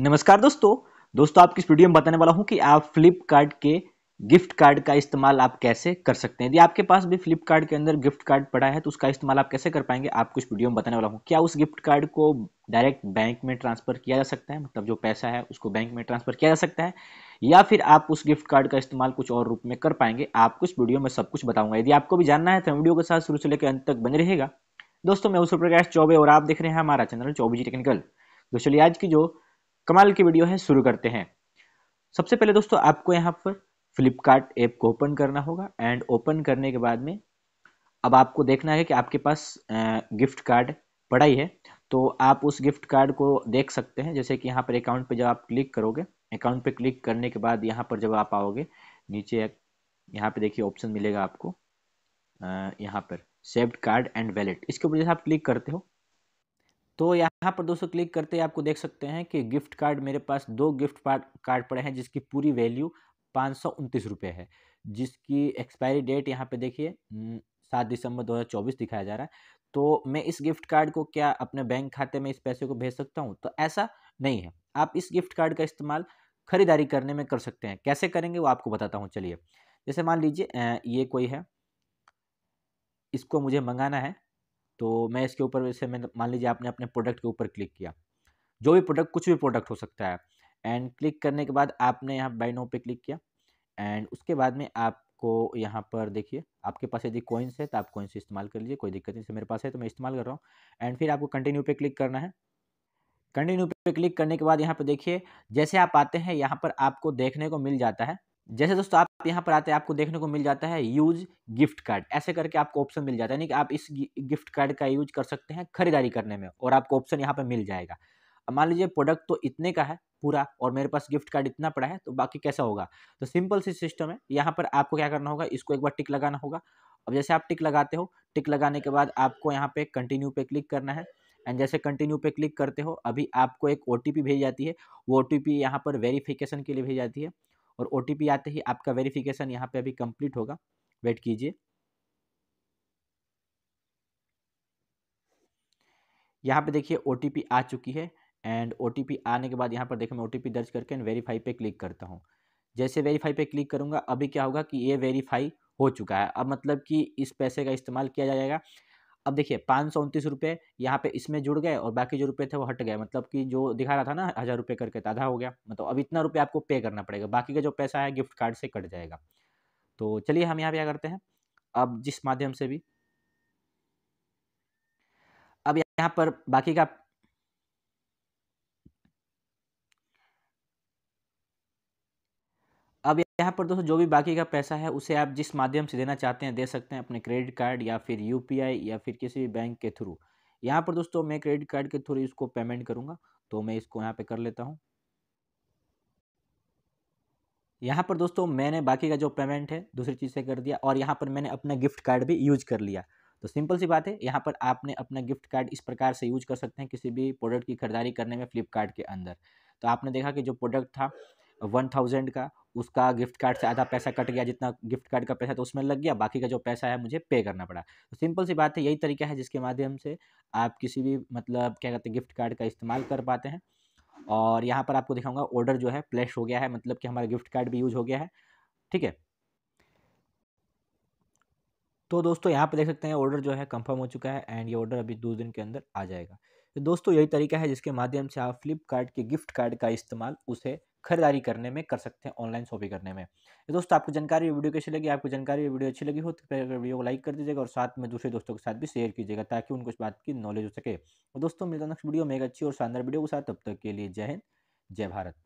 नमस्कार दोस्तों दोस्तों आपकी इस वीडियो में बताने वाला हूं कि आप फ्लिपकार्ट के गिफ्ट कार्ड का इस्तेमाल आप कैसे कर सकते हैं यदि आपके पास भी फ्लिपकार्ट के अंदर गिफ्ट कार्ड पड़ा है तो उसका इस्तेमाल आप कैसे कर पाएंगे आपको इस वीडियो में बताने वाला हूँ क्या उस गिफ्ट कार्ड को डायरेक्ट बैंक में ट्रांसफर किया जा सकता है मतलब जो पैसा है उसको बैंक में ट्रांसफर किया जा सकता है या फिर आप उस गिफ्ट कार्ड का इस्तेमाल कुछ और रूप में कर पाएंगे आपको इस वीडियो में सब कुछ बताऊंगा यदि आपको भी जानना है तो वीडियो के साथ शुरू से लेकर अंत तक बने रहेगा दोस्तों मैं उस प्रकाश चौबे और आप देख रहे हैं हमारा चैनल चौबे जी टेक्निकल दोस्तों आज की जो कमाल की वीडियो है शुरू करते हैं सबसे पहले दोस्तों आपको यहाँ पर फ्लिपकार्ट ऐप को ओपन करना होगा एंड ओपन करने के बाद में अब आपको देखना है कि आपके पास गिफ्ट कार्ड पड़ा ही है तो आप उस गिफ्ट कार्ड को देख सकते हैं जैसे कि यहाँ पर अकाउंट पे जब आप क्लिक करोगे अकाउंट पे क्लिक करने के बाद यहाँ पर जब आप आओगे नीचे यहाँ पे देखिए ऑप्शन मिलेगा आपको यहाँ पर सेव्ड कार्ड एंड वैलेट इसके ऊपर जैसे आप क्लिक करते हो तो यहाँ पर दोस्तों क्लिक करते ही आपको देख सकते हैं कि गिफ्ट कार्ड मेरे पास दो गिफ्ट कार्ड पड़े हैं जिसकी पूरी वैल्यू पाँच सौ उनतीस रुपये है जिसकी एक्सपायरी डेट यहाँ पे देखिए सात दिसंबर 2024 दिखाया जा रहा है तो मैं इस गिफ्ट कार्ड को क्या अपने बैंक खाते में इस पैसे को भेज सकता हूँ तो ऐसा नहीं है आप इस गिफ्ट कार्ड का इस्तेमाल खरीदारी करने में कर सकते हैं कैसे करेंगे वो आपको बताता हूँ चलिए जैसे मान लीजिए ये कोई है इसको मुझे मंगाना है तो मैं इसके ऊपर वैसे मैं मान लीजिए आपने अपने प्रोडक्ट के ऊपर क्लिक किया जो भी प्रोडक्ट कुछ भी प्रोडक्ट हो सकता है एंड क्लिक करने के बाद आपने यहाँ बाई नो पे क्लिक किया एंड उसके बाद में आपको यहाँ पर देखिए आपके पास यदि कोइंस है तो आप कोइंस इस्तेमाल कर लीजिए कोई दिक्कत नहीं मेरे पास है तो मैं इस्तेमाल कर रहा हूँ एंड फिर आपको कंटिन्यू पे क्लिक करना है कंटिन्यू पे क्लिक करने के बाद यहाँ पर देखिए जैसे आप आते हैं यहाँ पर आपको देखने को मिल जाता है जैसे दोस्तों आप यहाँ पर आते हैं आपको देखने को मिल जाता है यूज गिफ्ट कार्ड ऐसे करके आपको ऑप्शन मिल जाता है यानी कि आप इस गिफ्ट कार्ड का यूज कर सकते हैं खरीदारी करने में और आपको ऑप्शन यहाँ पर मिल जाएगा मान लीजिए प्रोडक्ट तो इतने का है पूरा और मेरे पास गिफ्ट कार्ड इतना पड़ा है तो बाकी कैसा होगा तो सिंपल सी सिस्टम है यहाँ पर आपको क्या करना होगा इसको एक बार टिक लगाना होगा अब जैसे आप टिक लगाते हो टिक लगाने के बाद आपको यहाँ पे कंटिन्यू पे क्लिक करना है एंड जैसे कंटिन्यू पे क्लिक करते हो अभी आपको एक ओ भेजी जाती है वो ओ टी यहाँ पर वेरीफिकेशन के लिए भेजी जाती है और ओ आते ही आपका वेरिफिकेशन यहाँ पे अभी कंप्लीट होगा वेट कीजिए यहाँ पे देखिए ओ आ चुकी है एंड ओ आने के बाद यहाँ पर देखो मैं ओ दर्ज करके एंड वेरीफाई पे क्लिक करता हूँ जैसे वेरीफाई पे क्लिक करूँगा अभी क्या होगा कि ये वेरीफाई हो चुका है अब मतलब कि इस पैसे का इस्तेमाल किया जाएगा अब देखिए पाँच सौ उनतीस रुपये यहाँ पे इसमें जुड़ गए और बाकी जो रुपये थे वो हट गए मतलब कि जो दिखा रहा था ना हज़ार रुपये करके तो आधा हो गया मतलब अब इतना रुपये आपको पे करना पड़ेगा बाकी का जो पैसा है गिफ्ट कार्ड से कट जाएगा तो चलिए हम यहाँ पे क्या करते हैं अब जिस माध्यम से भी अब यहाँ पर बाकी का यहाँ पर दोस्तों जो भी बाकी का पैसा है उसे आप जिस माध्यम से देना चाहते हैं दे सकते हैं अपने क्रेडिट कार्ड या फिर यू या फिर किसी भी बैंक के थ्रू यहाँ पर दोस्तों मैं क्रेडिट कार्ड के थ्रू इसको पेमेंट करूँगा तो मैं इसको यहाँ पर कर लेता हूँ यहाँ पर दोस्तों मैंने बाकी का जो पेमेंट है दूसरी चीज़ से कर दिया और यहाँ पर मैंने अपना गिफ्ट कार्ड भी यूज कर लिया तो सिंपल सी बात है यहाँ पर आपने अपना गिफ्ट कार्ड इस प्रकार से यूज कर सकते हैं किसी भी प्रोडक्ट की खरीदारी करने में फ्लिपकार्ट के अंदर तो आपने देखा कि जो प्रोडक्ट था वन थाउजेंड का उसका गिफ्ट कार्ड से आधा पैसा कट गया जितना गिफ्ट कार्ड का पैसा तो उसमें लग गया बाकी का जो पैसा है मुझे पे करना पड़ा तो सिंपल सी बात है यही तरीका है जिसके माध्यम से आप किसी भी मतलब क्या कहते हैं गिफ्ट कार्ड का इस्तेमाल कर पाते हैं और यहाँ पर आपको दिखाऊंगा ऑर्डर जो है प्लेस हो गया है मतलब कि हमारा गिफ्ट कार्ड भी यूज हो गया है ठीक है तो दोस्तों यहाँ पर देख सकते हैं ऑर्डर जो है कंफर्म हो चुका है एंड ये ऑर्डर अभी दो दिन के अंदर आ जाएगा तो दोस्तों यही तरीका है जिसके माध्यम से आप फ्लिपकार्ट के गिफ्ट कार्ड का इस्तेमाल उसे खरीदारी करने में कर सकते हैं ऑनलाइन शॉपिंग करने में तो दोस्तों आपको जानकारी वीडियो कैसी लगी आपको जानकारी वीडियो अच्छी लगी हो तो वीडियो को लाइक कर दीजिएगा और साथ में दूसरे दोस्तों के साथ भी शेयर कीजिएगा ताकि उनको इस बात की नॉलेज हो सके और तो दोस्तों मिलता नेक्स्ट वीडियो में एक अच्छी और शानदार वीडियो के साथ तब तक के लिए जय हिंद जय भारत